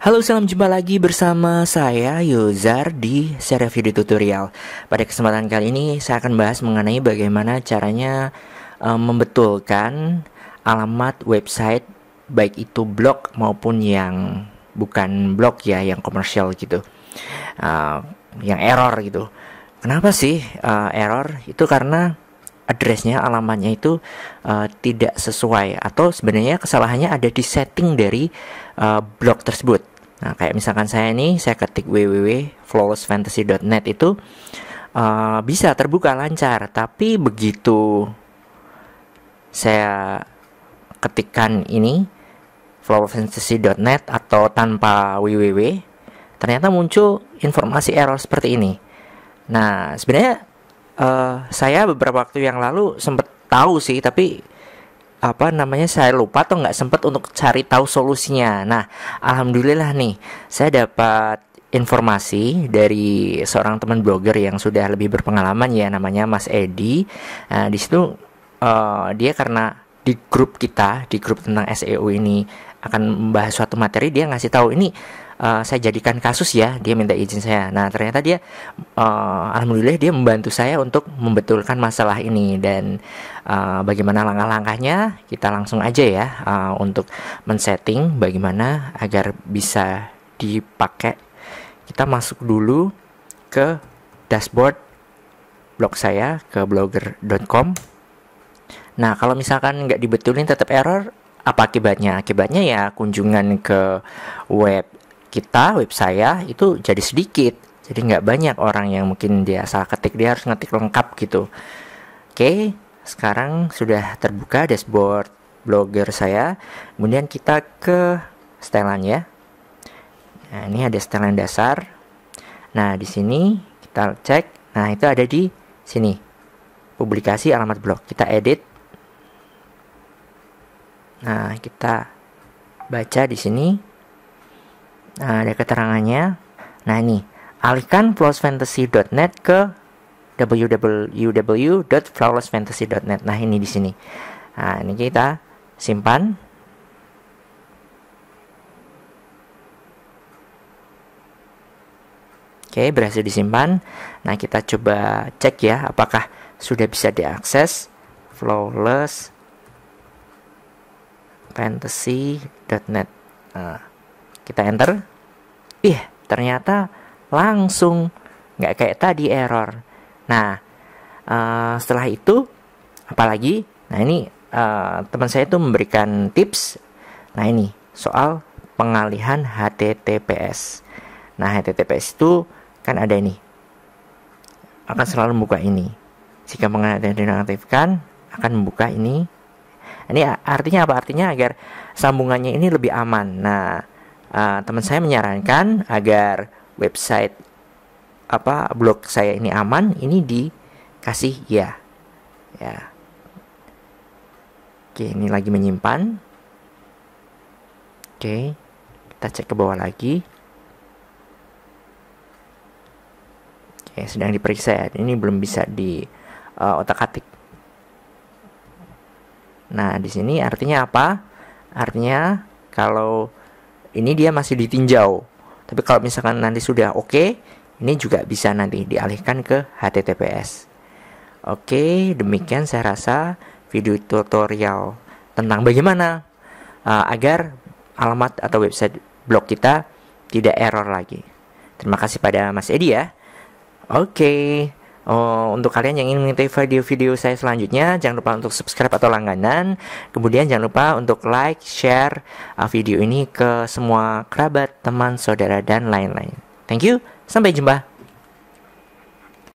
Halo, salam jumpa lagi bersama saya Yozar di seri video tutorial. Pada kesempatan kali ini saya akan bahas mengenai bagaimana caranya um, membetulkan alamat website baik itu blog maupun yang bukan blog ya, yang komersial gitu. uh, yang error gitu. Kenapa sih uh, error? Itu karena addressnya alamatnya itu uh, tidak sesuai atau sebenarnya kesalahannya ada di setting dari uh, blog tersebut Nah, kayak misalkan saya ini saya ketik www.flawlessfantasy.net itu uh, bisa terbuka lancar, tapi begitu saya ketikkan ini flawlessfantasy.net atau tanpa www, ternyata muncul informasi error seperti ini. Nah, sebenarnya uh, saya beberapa waktu yang lalu sempat tahu sih, tapi apa namanya saya lupa atau nggak sempat untuk cari tahu solusinya. Nah, alhamdulillah nih saya dapat informasi dari seorang teman blogger yang sudah lebih berpengalaman ya namanya Mas Edi. Nah, di situ uh, dia karena di grup kita, di grup tentang SEO ini akan membahas suatu materi, dia ngasih tahu ini Eh, saya jadikan kasus ya dia minta izin saya nah ternyata dia uh, alhamdulillah dia membantu saya untuk membetulkan masalah ini dan uh, bagaimana langkah-langkahnya kita langsung aja ya uh, untuk men-setting bagaimana agar bisa dipakai kita masuk dulu ke dashboard blog saya ke blogger.com Nah, kalau misalkan nggak dibetulin tetap error, apa akibatnya? Akibatnya ya kunjungan ke web kita web saya itu jadi sedikit jadi nggak banyak orang yang mungkin dia salah ketik dia harus ngetik lengkap gitu oke sekarang sudah terbuka dashboard blogger saya kemudian kita ke setelan ya nah ini ada setelan dasar nah di sini kita cek nah itu ada di sini publikasi alamat blog kita edit nah kita baca di sini Nah, ada keterangannya. Nah, ini alihkan flawlessfantasy.net ke www.flawlessfantasy.net. Nah, ini di sini. Nah, ini kita simpan. Oke, berhasil disimpan. Nah, kita coba cek ya apakah sudah bisa diakses flawless fantasy.net. Nah kita enter ih ternyata langsung nggak kayak tadi error nah uh, setelah itu apalagi nah ini uh, teman saya itu memberikan tips nah ini soal pengalihan HTTPS nah HTTPS itu kan ada ini akan selalu membuka ini jika pengalihan dinonaktifkan akan membuka ini ini artinya apa artinya agar sambungannya ini lebih aman nah uh, teman saya menyarankan agar website apa blog saya ini aman ini dikasih ya ya oke ini lagi menyimpan oke kita cek ke bawah lagi oke sedang diperiksa ya ini belum bisa di uh, otak atik nah di sini artinya apa artinya kalau ini dia masih ditinjau. Tapi kalau misalkan nanti sudah oke, okay, ini juga bisa nanti dialihkan ke HTTPS. Oke, okay, demikian saya rasa video tutorial tentang bagaimana uh, agar alamat atau website blog kita tidak error lagi. Terima kasih pada Mas Edi ya. Oke. Okay. Oh, untuk kalian yang ingin mengikuti video-video saya selanjutnya, jangan lupa untuk subscribe atau langganan. Kemudian jangan lupa untuk like, share uh, video ini ke semua kerabat, teman, saudara, dan lain-lain. Thank you, sampai jumpa.